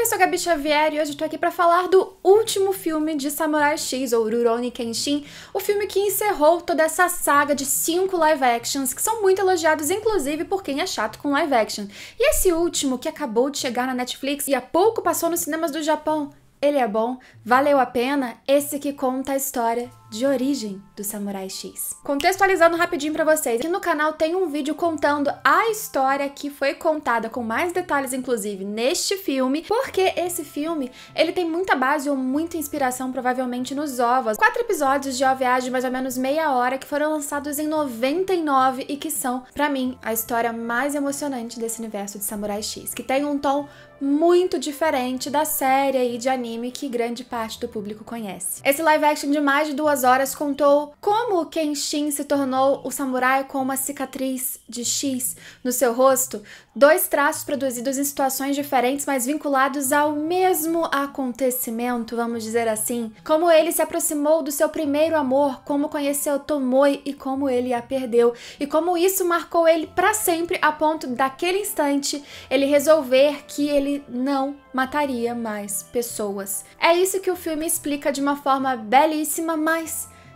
Oi, eu sou a Gabi Xavier e hoje estou aqui para falar do último filme de Samurai X, ou Rurouni Kenshin, o filme que encerrou toda essa saga de cinco live actions, que são muito elogiados, inclusive, por quem é chato com live action. E esse último, que acabou de chegar na Netflix e há pouco passou nos cinemas do Japão, ele é bom, valeu a pena, esse que conta a história de origem do Samurai X. Contextualizando rapidinho para vocês, aqui no canal tem um vídeo contando a história que foi contada com mais detalhes inclusive neste filme, porque esse filme, ele tem muita base ou muita inspiração provavelmente nos OVAs. Quatro episódios de OVA de mais ou menos meia hora que foram lançados em 99 e que são, para mim, a história mais emocionante desse universo de Samurai X, que tem um tom muito diferente da série e de anime que grande parte do público conhece. Esse live action de mais de duas horas contou como Kenshin se tornou o samurai com uma cicatriz de X no seu rosto, dois traços produzidos em situações diferentes, mas vinculados ao mesmo acontecimento, vamos dizer assim. Como ele se aproximou do seu primeiro amor, como conheceu Tomoi e como ele a perdeu, e como isso marcou ele para sempre a ponto daquele instante ele resolver que ele não mataria mais pessoas. É isso que o filme explica de uma forma belíssima, mas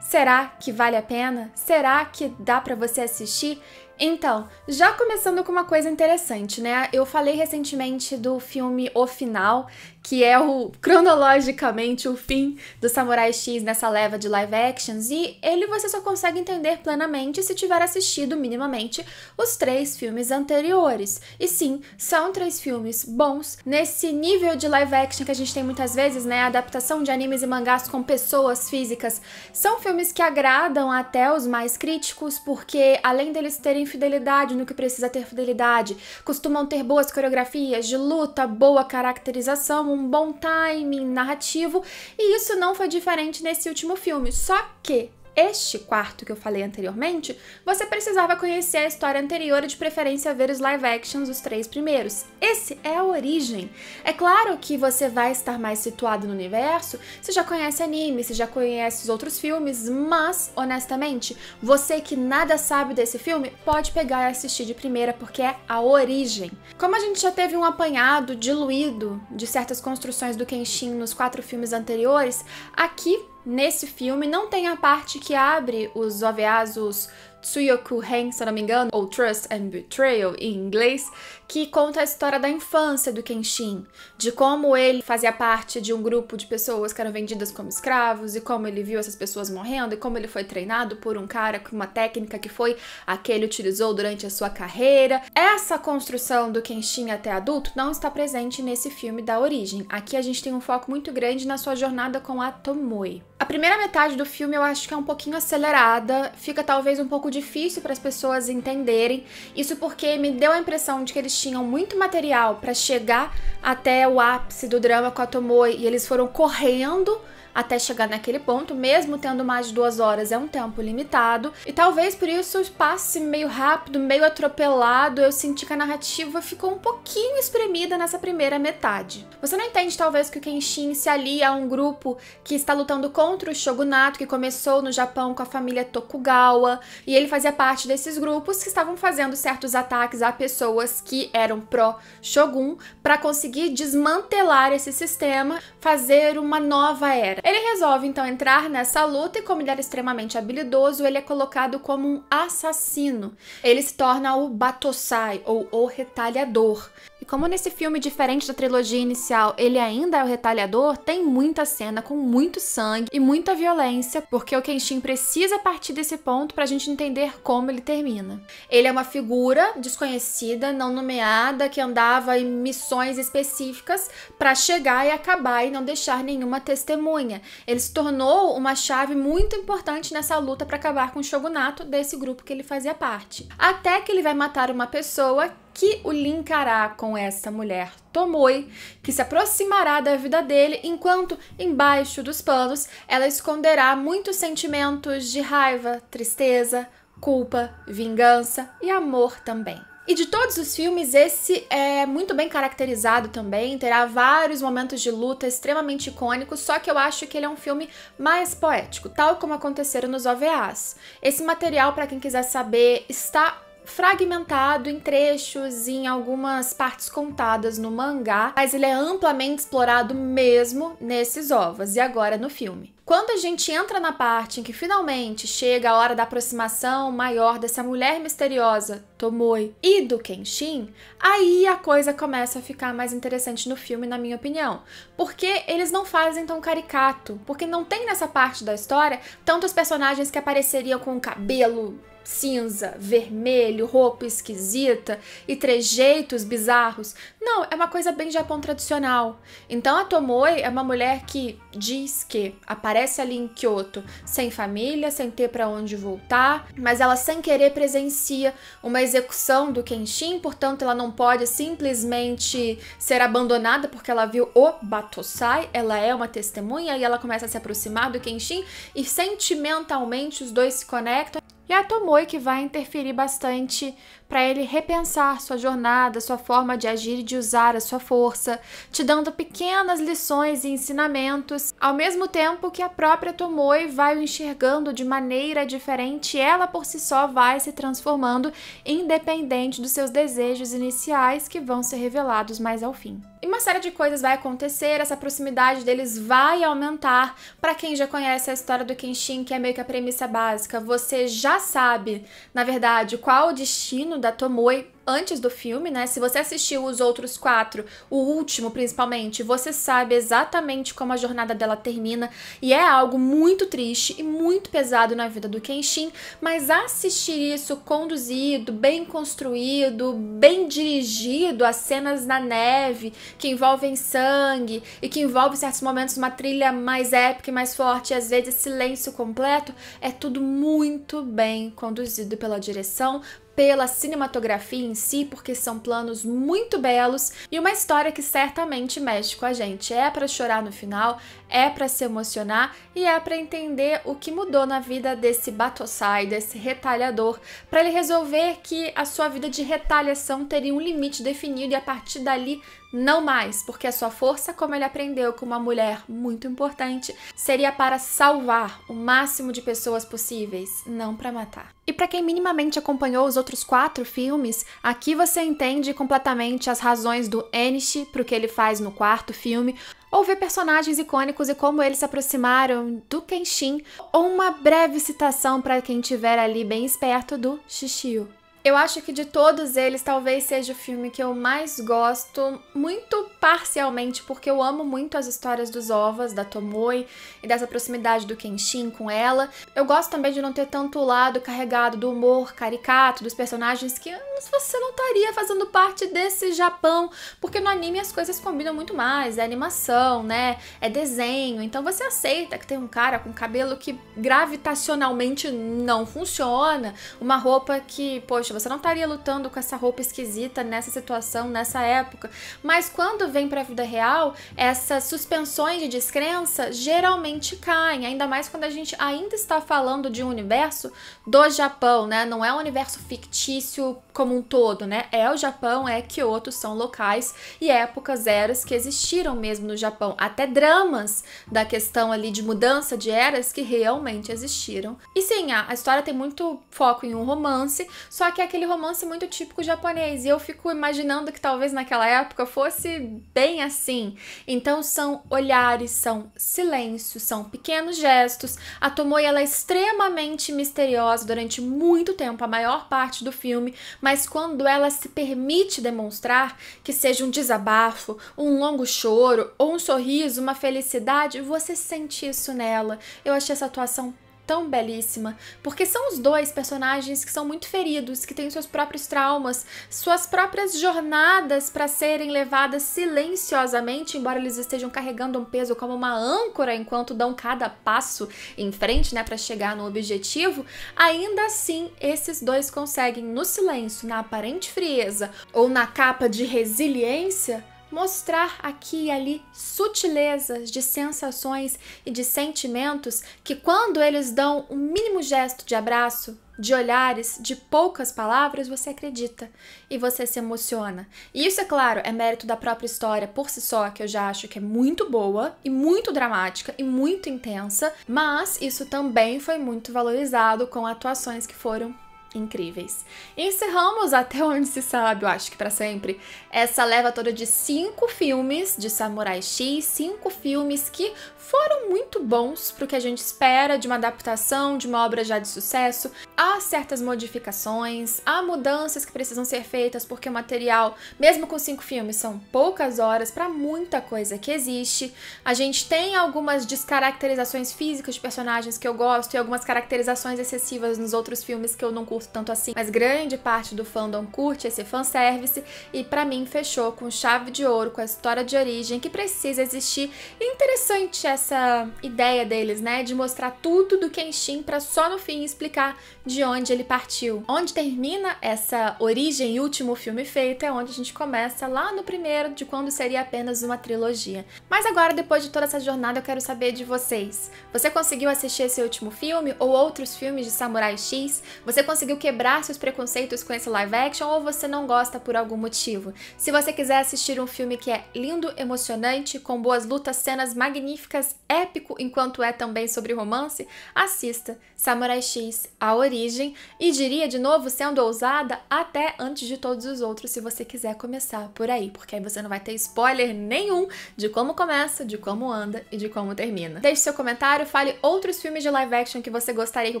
Será que vale a pena? Será que dá para você assistir? Então, já começando com uma coisa interessante, né? Eu falei recentemente do filme O Final, que é o cronologicamente o fim do Samurai X nessa leva de live actions, e ele você só consegue entender plenamente se tiver assistido minimamente os três filmes anteriores. E sim, são três filmes bons nesse nível de live action que a gente tem muitas vezes, né? A adaptação de animes e mangás com pessoas físicas. São filmes que agradam até os mais críticos, porque além deles terem fidelidade no que precisa ter fidelidade. Costumam ter boas coreografias de luta, boa caracterização, um bom timing narrativo, e isso não foi diferente nesse último filme. Só que este quarto que eu falei anteriormente, você precisava conhecer a história anterior e de preferência ver os live actions dos três primeiros. Esse é a origem. É claro que você vai estar mais situado no universo, se já conhece anime, se já conhece os outros filmes, mas, honestamente, você que nada sabe desse filme, pode pegar e assistir de primeira porque é a origem. Como a gente já teve um apanhado diluído de certas construções do Kenshin nos quatro filmes anteriores, aqui nesse filme não tem a parte que abre os OVAs, os Tsuyoku Ren, se não me engano, ou Trust and Betrayal em inglês, que conta a história da infância do Kenshin, de como ele fazia parte de um grupo de pessoas que eram vendidas como escravos e como ele viu essas pessoas morrendo e como ele foi treinado por um cara com uma técnica que foi a que ele utilizou durante a sua carreira. Essa construção do Kenshin até adulto não está presente nesse filme da origem. Aqui a gente tem um foco muito grande na sua jornada com a Tomoe. A primeira metade do filme eu acho que é um pouquinho acelerada, fica talvez um pouco difícil para as pessoas entenderem. Isso porque me deu a impressão de que eles tinham muito material para chegar até o ápice do drama com a Tomoe e eles foram correndo até chegar naquele ponto, mesmo tendo mais de duas horas, é um tempo limitado. E talvez por isso passe meio rápido, meio atropelado. Eu senti que a narrativa ficou um pouquinho espremida nessa primeira metade. Você não entende, talvez, que o Kenshin se alia a um grupo que está lutando contra o shogunato, que começou no Japão com a família Tokugawa, e ele fazia parte desses grupos que estavam fazendo certos ataques a pessoas que eram pró-shogun para conseguir desmantelar esse sistema, fazer uma nova era galera. Ele resolve então entrar nessa luta e, como ele era extremamente habilidoso, ele é colocado como um assassino. Ele se torna o Batosai, ou o Retalhador. Como nesse filme, diferente da trilogia inicial, ele ainda é o retalhador, tem muita cena com muito sangue e muita violência, porque o Kenshin precisa partir desse ponto pra gente entender como ele termina. Ele é uma figura desconhecida, não nomeada, que andava em missões específicas para chegar e acabar e não deixar nenhuma testemunha. Ele se tornou uma chave muito importante nessa luta para acabar com o shogunato desse grupo que ele fazia parte. Até que ele vai matar uma pessoa que o linkará com essa mulher Tomoi, que se aproximará da vida dele, enquanto embaixo dos panos ela esconderá muitos sentimentos de raiva, tristeza, culpa, vingança e amor também. E de todos os filmes, esse é muito bem caracterizado também, terá vários momentos de luta extremamente icônicos, só que eu acho que ele é um filme mais poético, tal como aconteceram nos OVAs. Esse material, para quem quiser saber, está fragmentado em trechos, e em algumas partes contadas no mangá, mas ele é amplamente explorado mesmo nesses ovos e agora no filme. Quando a gente entra na parte em que finalmente chega a hora da aproximação maior dessa mulher misteriosa, Tomoi, e do Kenshin, aí a coisa começa a ficar mais interessante no filme, na minha opinião. Porque eles não fazem tão caricato, porque não tem nessa parte da história tantos personagens que apareceriam com cabelo cinza, vermelho, roupa esquisita e trejeitos bizarros. Não, é uma coisa bem Japão tradicional. Então a Tomoe é uma mulher que diz que aparece ali em Kyoto sem família, sem ter para onde voltar, mas ela sem querer presencia uma execução do Kenshin, portanto ela não pode simplesmente ser abandonada porque ela viu o Batosai, ela é uma testemunha e ela começa a se aproximar do Kenshin e sentimentalmente os dois se conectam. E a Tomoe que vai interferir bastante para ele repensar sua jornada, sua forma de agir e de usar a sua força, te dando pequenas lições e ensinamentos, ao mesmo tempo que a própria Tomoe vai o enxergando de maneira diferente, ela por si só vai se transformando, independente dos seus desejos iniciais que vão ser revelados mais ao fim. E uma série de coisas vai acontecer, essa proximidade deles vai aumentar. Para quem já conhece a história do Kenshin, que é meio que a premissa básica, você já sabe, na verdade, qual o destino da Tomoe antes do filme, né? Se você assistiu os outros quatro, o último principalmente, você sabe exatamente como a jornada dela termina e é algo muito triste e muito pesado na vida do Kenshin, mas assistir isso conduzido, bem construído, bem dirigido, as cenas na neve que envolvem sangue e que envolve certos momentos uma trilha mais épica e mais forte, e às vezes silêncio completo, é tudo muito bem conduzido pela direção, pela cinematografia em si, porque são planos muito belos e uma história que certamente mexe com a gente. É para chorar no final, é para se emocionar e é para entender o que mudou na vida desse Batossai, desse retalhador, para ele resolver que a sua vida de retaliação teria um limite definido e a partir dali não mais, porque a sua força, como ele aprendeu com uma mulher muito importante, seria para salvar o máximo de pessoas possíveis, não para matar para quem minimamente acompanhou os outros quatro filmes, aqui você entende completamente as razões do Enish para o que ele faz no quarto filme, ou ver personagens icônicos e como eles se aproximaram do Kenshin, ou uma breve citação para quem estiver ali bem esperto do Shishio. Eu acho que de todos eles, talvez seja o filme que eu mais gosto, muito parcialmente, porque eu amo muito as histórias dos ovas, da Tomoe e dessa proximidade do Kenshin com ela. Eu gosto também de não ter tanto o lado carregado do humor caricato dos personagens que como se você não estaria fazendo parte desse Japão, porque no anime as coisas combinam muito mais, é animação, né? É desenho, então você aceita que tem um cara com cabelo que gravitacionalmente não funciona, uma roupa que, poxa, você não estaria lutando com essa roupa esquisita nessa situação, nessa época. Mas quando vem para a vida real, essas suspensões de descrença geralmente caem, ainda mais quando a gente ainda está falando de um universo do Japão, né? Não é um universo fictício como como um todo, né? É o Japão, é Kyoto, são locais e épocas, eras que existiram mesmo no Japão. Até dramas da questão ali de mudança de eras que realmente existiram. E sim, a, a história tem muito foco em um romance, só que é aquele romance muito típico japonês. E eu fico imaginando que talvez naquela época fosse bem assim. Então são olhares, são silêncios, são pequenos gestos. A Tomoe ela é extremamente misteriosa durante muito tempo, a maior parte do filme, mas mas quando ela se permite demonstrar, que seja um desabafo, um longo choro ou um sorriso, uma felicidade, você sente isso nela. Eu achei essa atuação tão belíssima, porque são os dois personagens que são muito feridos, que têm seus próprios traumas, suas próprias jornadas para serem levadas silenciosamente, embora eles estejam carregando um peso como uma âncora enquanto dão cada passo em frente, né, para chegar no objetivo, ainda assim esses dois conseguem no silêncio, na aparente frieza ou na capa de resiliência mostrar aqui e ali sutilezas de sensações e de sentimentos que, quando eles dão um mínimo gesto de abraço, de olhares, de poucas palavras, você acredita e você se emociona. E isso, é claro, é mérito da própria história por si só, que eu já acho que é muito boa e muito dramática e muito intensa, mas isso também foi muito valorizado com atuações que foram incríveis. Encerramos até onde se sabe, eu acho que para sempre, essa leva toda de cinco filmes de Samurai X, cinco filmes que foram muito bons pro que a gente espera de uma adaptação de uma obra já de sucesso. Há certas modificações, há mudanças que precisam ser feitas porque o material, mesmo com cinco filmes, são poucas horas para muita coisa que existe. A gente tem algumas descaracterizações físicas de personagens que eu gosto e algumas caracterizações excessivas nos outros filmes que eu não curto curto tanto assim, mas grande parte do fandom curte esse fanservice e para mim fechou com chave de ouro com a história de origem que precisa existir. interessante essa ideia deles, né, de mostrar tudo do Kenshin para só no fim explicar de onde ele partiu. Onde termina essa origem e último filme feito é onde a gente começa lá no primeiro de quando seria apenas uma trilogia. Mas agora depois de toda essa jornada eu quero saber de vocês. Você conseguiu assistir esse último filme ou outros filmes de Samurai X? Você conseguiu conseguiu quebrar seus preconceitos com esse live action ou você não gosta por algum motivo. Se você quiser assistir um filme que é lindo, emocionante, com boas lutas, cenas magníficas, épico, enquanto é também sobre romance, assista Samurai X A Origem e diria de novo, sendo ousada, até antes de todos os outros, se você quiser começar por aí, porque aí você não vai ter spoiler nenhum de como começa, de como anda e de como termina. Deixe seu comentário, fale outros filmes de live action que você gostaria que eu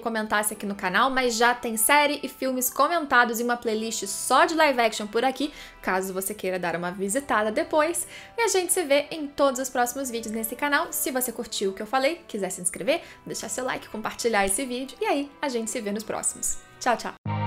comentasse aqui no canal, mas já tem série série e filmes comentados em uma playlist só de live action por aqui, caso você queira dar uma visitada depois. E a gente se vê em todos os próximos vídeos nesse canal. Se você curtiu o que eu falei, quiser se inscrever, deixar seu like, compartilhar esse vídeo e aí a gente se vê nos próximos. Tchau, tchau!